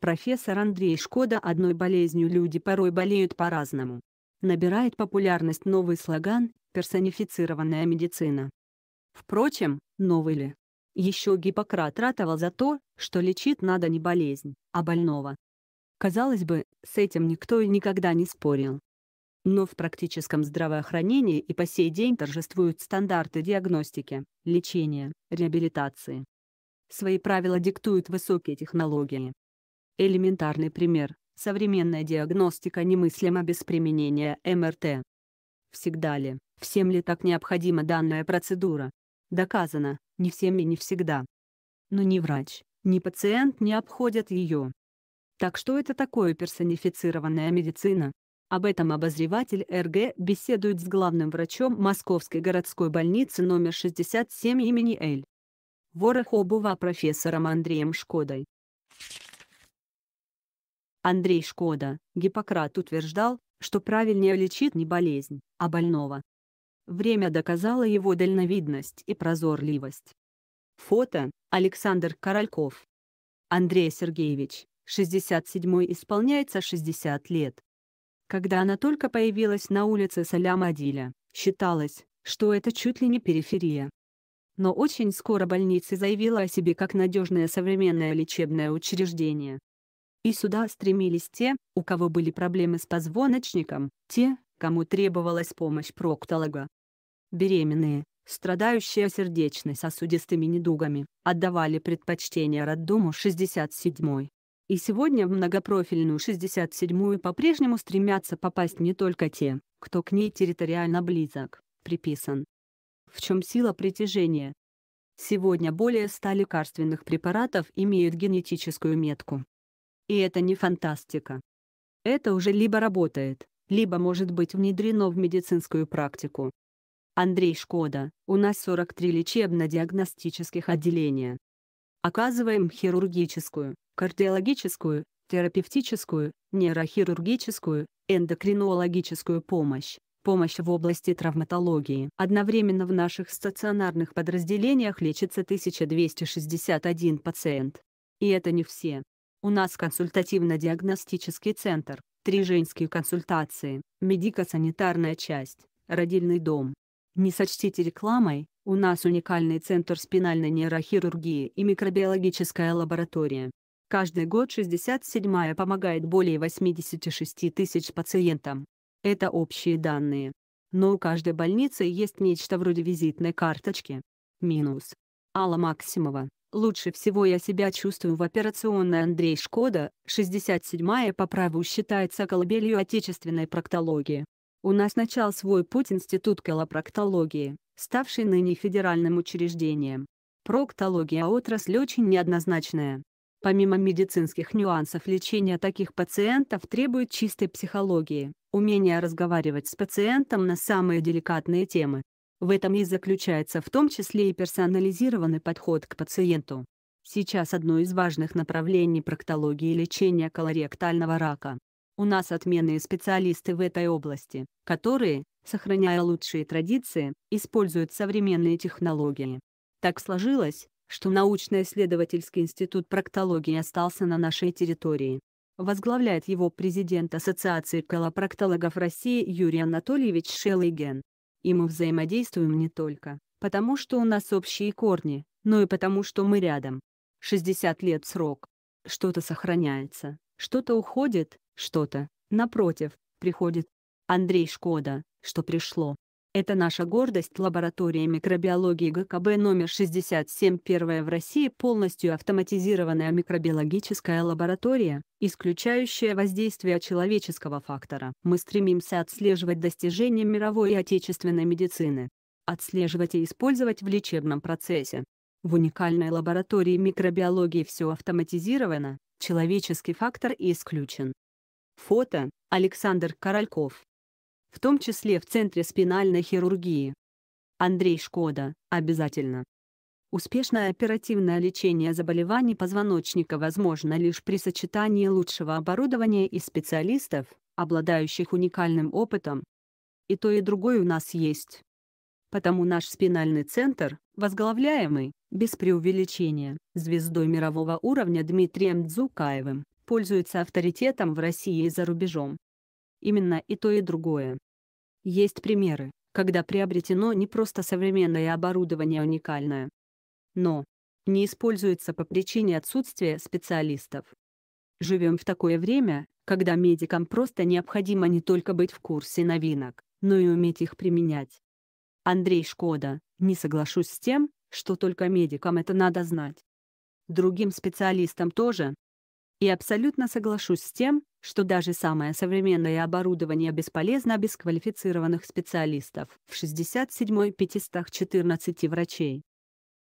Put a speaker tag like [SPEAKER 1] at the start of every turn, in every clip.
[SPEAKER 1] Профессор Андрей Шкода одной болезнью люди порой болеют по-разному. Набирает популярность новый слоган «персонифицированная медицина». Впрочем, новый ли? Еще Гиппократ ратовал за то, что лечит надо не болезнь, а больного. Казалось бы, с этим никто и никогда не спорил. Но в практическом здравоохранении и по сей день торжествуют стандарты диагностики, лечения, реабилитации. Свои правила диктуют высокие технологии, Элементарный пример. Современная диагностика немыслима без применения МРТ. Всегда ли, всем ли так необходима данная процедура? Доказано, не всем и не всегда. Но ни врач, ни пациент не обходят ее. Так что это такое персонифицированная медицина? Об этом обозреватель РГ беседует с главным врачом Московской городской больницы номер 67 имени Л. Ворохобова профессором Андреем Шкодой. Андрей Шкода, Гиппократ утверждал, что правильнее лечит не болезнь, а больного. Время доказало его дальновидность и прозорливость. Фото – Александр Корольков. Андрей Сергеевич, 67 исполняется 60 лет. Когда она только появилась на улице Салямадиля, считалось, что это чуть ли не периферия. Но очень скоро больница заявила о себе как надежное современное лечебное учреждение. И сюда стремились те, у кого были проблемы с позвоночником, те, кому требовалась помощь проктолога. Беременные, страдающие сердечно-сосудистыми недугами, отдавали предпочтение роддому 67-й. И сегодня в многопрофильную 67-ю по-прежнему стремятся попасть не только те, кто к ней территориально близок, приписан. В чем сила притяжения? Сегодня более 100 лекарственных препаратов имеют генетическую метку, и это не фантастика. Это уже либо работает, либо может быть внедрено в медицинскую практику. Андрей Шкода, у нас 43 лечебно-диагностических отделения. Оказываем хирургическую, кардиологическую, терапевтическую, нейрохирургическую, эндокринологическую помощь, помощь в области травматологии. Одновременно в наших стационарных подразделениях лечится 1261 пациент. И это не все. У нас консультативно-диагностический центр, три женские консультации, медико-санитарная часть, родильный дом. Не сочтите рекламой, у нас уникальный центр спинальной нейрохирургии и микробиологическая лаборатория. Каждый год 67-я помогает более 86 тысяч пациентам. Это общие данные. Но у каждой больницы есть нечто вроде визитной карточки. Минус. Алла Максимова. Лучше всего я себя чувствую в операционной Андрей Шкода, 67-я по праву считается колыбелью отечественной проктологии. У нас начал свой путь Институт колопроктологии, ставший ныне федеральным учреждением. Проктология – отрасль очень неоднозначная. Помимо медицинских нюансов лечения таких пациентов требует чистой психологии, умения разговаривать с пациентом на самые деликатные темы, в этом и заключается в том числе и персонализированный подход к пациенту. Сейчас одно из важных направлений проктологии лечения колоректального рака. У нас отменные специалисты в этой области, которые, сохраняя лучшие традиции, используют современные технологии. Так сложилось, что научно-исследовательский институт проктологии остался на нашей территории. Возглавляет его президент Ассоциации колопроктологов России Юрий Анатольевич Шелыген и мы взаимодействуем не только потому, что у нас общие корни, но и потому, что мы рядом. 60 лет срок. Что-то сохраняется, что-то уходит, что-то, напротив, приходит. Андрей Шкода, что пришло. Это наша гордость. Лаборатория микробиологии ГКБ номер 67 первая в России полностью автоматизированная микробиологическая лаборатория, исключающая воздействие человеческого фактора. Мы стремимся отслеживать достижения мировой и отечественной медицины. Отслеживать и использовать в лечебном процессе. В уникальной лаборатории микробиологии все автоматизировано, человеческий фактор исключен. Фото Александр Корольков в том числе в Центре спинальной хирургии. Андрей Шкода, обязательно. Успешное оперативное лечение заболеваний позвоночника возможно лишь при сочетании лучшего оборудования и специалистов, обладающих уникальным опытом. И то, и другое у нас есть. Потому наш спинальный центр, возглавляемый, без преувеличения, звездой мирового уровня Дмитрием Дзукаевым, пользуется авторитетом в России и за рубежом именно и то, и другое. Есть примеры, когда приобретено не просто современное оборудование уникальное, но не используется по причине отсутствия специалистов. Живем в такое время, когда медикам просто необходимо не только быть в курсе новинок, но и уметь их применять. Андрей Шкода, не соглашусь с тем, что только медикам это надо знать. Другим специалистам тоже, и абсолютно соглашусь с тем, что даже самое современное оборудование бесполезно без квалифицированных специалистов в 67-й 514 врачей.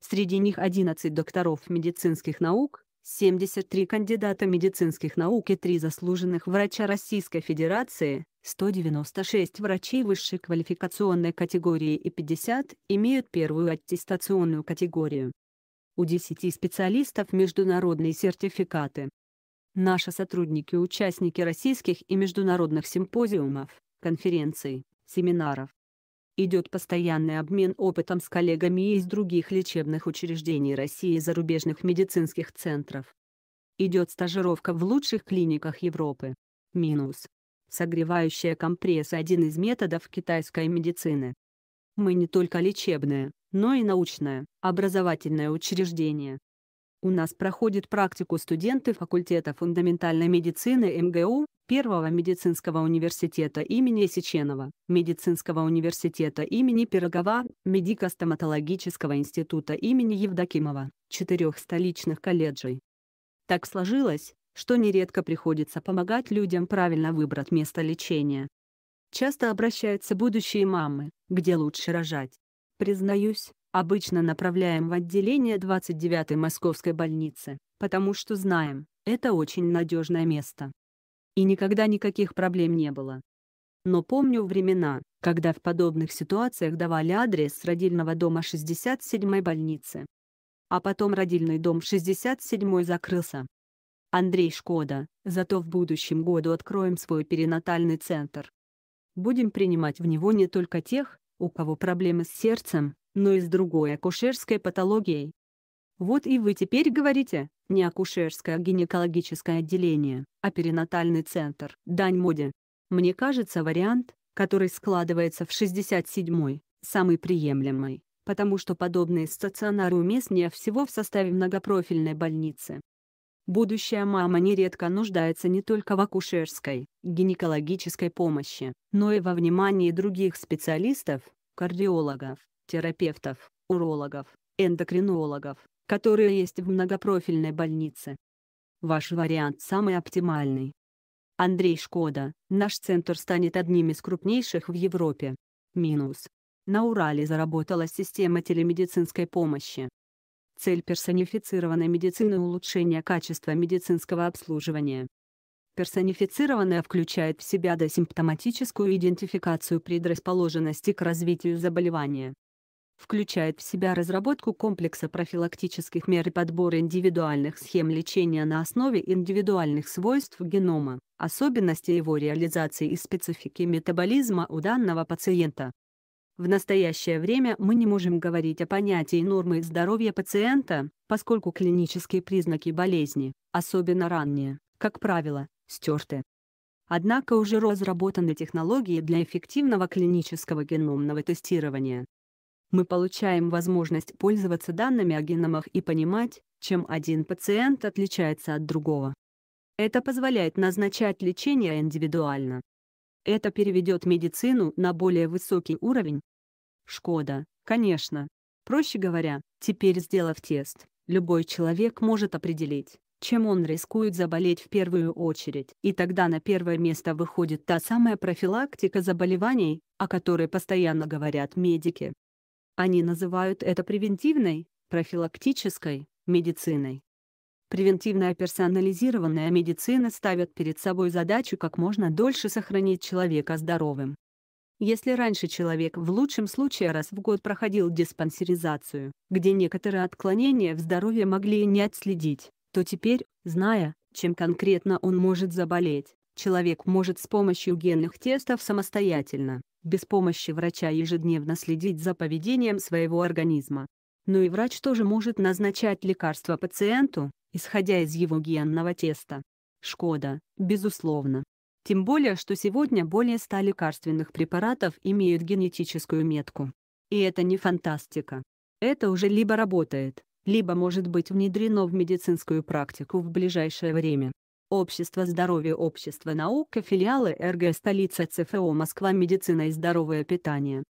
[SPEAKER 1] Среди них 11 докторов медицинских наук, 73 кандидата медицинских наук и 3 заслуженных врача Российской Федерации, 196 врачей высшей квалификационной категории и 50 имеют первую аттестационную категорию. У 10 специалистов международные сертификаты. Наши сотрудники-участники российских и международных симпозиумов, конференций, семинаров. Идет постоянный обмен опытом с коллегами из других лечебных учреждений России и зарубежных медицинских центров. Идет стажировка в лучших клиниках Европы. Минус. Согревающая компресса – один из методов китайской медицины. Мы не только лечебное, но и научное, образовательное учреждение, у нас проходит практику студенты факультета фундаментальной медицины МГУ, Первого медицинского университета имени Сеченова, Медицинского университета имени Пирогова, Медико-стоматологического института имени Евдокимова, четырех столичных колледжей. Так сложилось, что нередко приходится помогать людям правильно выбрать место лечения. Часто обращаются будущие мамы, где лучше рожать. Признаюсь, Обычно направляем в отделение 29-й московской больницы, потому что знаем, это очень надежное место. И никогда никаких проблем не было. Но помню времена, когда в подобных ситуациях давали адрес родильного дома 67-й больницы. А потом родильный дом 67-й закрылся. Андрей Шкода, зато в будущем году откроем свой перинатальный центр. Будем принимать в него не только тех, у кого проблемы с сердцем, но и с другой акушерской патологией. Вот и вы теперь говорите, не акушерское а гинекологическое отделение, а перинатальный центр, дань моде. Мне кажется, вариант, который складывается в 67-й, самый приемлемый, потому что подобные стационары уместнее всего в составе многопрофильной больницы. Будущая мама нередко нуждается не только в акушерской, гинекологической помощи, но и во внимании других специалистов, кардиологов, терапевтов, урологов, эндокринологов, которые есть в многопрофильной больнице. Ваш вариант самый оптимальный. Андрей Шкода, наш центр станет одним из крупнейших в Европе. Минус. На Урале заработала система телемедицинской помощи. Цель персонифицированной медицины – улучшение качества медицинского обслуживания. Персонифицированная включает в себя досимптоматическую идентификацию предрасположенности к развитию заболевания, включает в себя разработку комплекса профилактических мер и подбор индивидуальных схем лечения на основе индивидуальных свойств генома, особенностей его реализации и специфики метаболизма у данного пациента. В настоящее время мы не можем говорить о понятии нормы здоровья пациента, поскольку клинические признаки болезни, особенно ранние, как правило, стерты. Однако уже разработаны технологии для эффективного клинического геномного тестирования, мы получаем возможность пользоваться данными о геномах и понимать, чем один пациент отличается от другого. Это позволяет назначать лечение индивидуально. Это переведет медицину на более высокий уровень. Шкода, конечно. Проще говоря, теперь сделав тест, любой человек может определить, чем он рискует заболеть в первую очередь. И тогда на первое место выходит та самая профилактика заболеваний, о которой постоянно говорят медики. Они называют это превентивной, профилактической медициной. Превентивная персонализированная медицина ставит перед собой задачу как можно дольше сохранить человека здоровым. Если раньше человек в лучшем случае раз в год проходил диспансеризацию, где некоторые отклонения в здоровье могли не отследить, то теперь, зная, чем конкретно он может заболеть, человек может с помощью генных тестов самостоятельно без помощи врача ежедневно следить за поведением своего организма. Но ну и врач тоже может назначать лекарства пациенту, исходя из его генного теста. Шкода, безусловно. Тем более, что сегодня более 100 лекарственных препаратов имеют генетическую метку. И это не фантастика. Это уже либо работает, либо может быть внедрено в медицинскую практику в ближайшее время. Общество здоровья Общество наука филиалы РГ столица ЦФО Москва Медицина и здоровое питание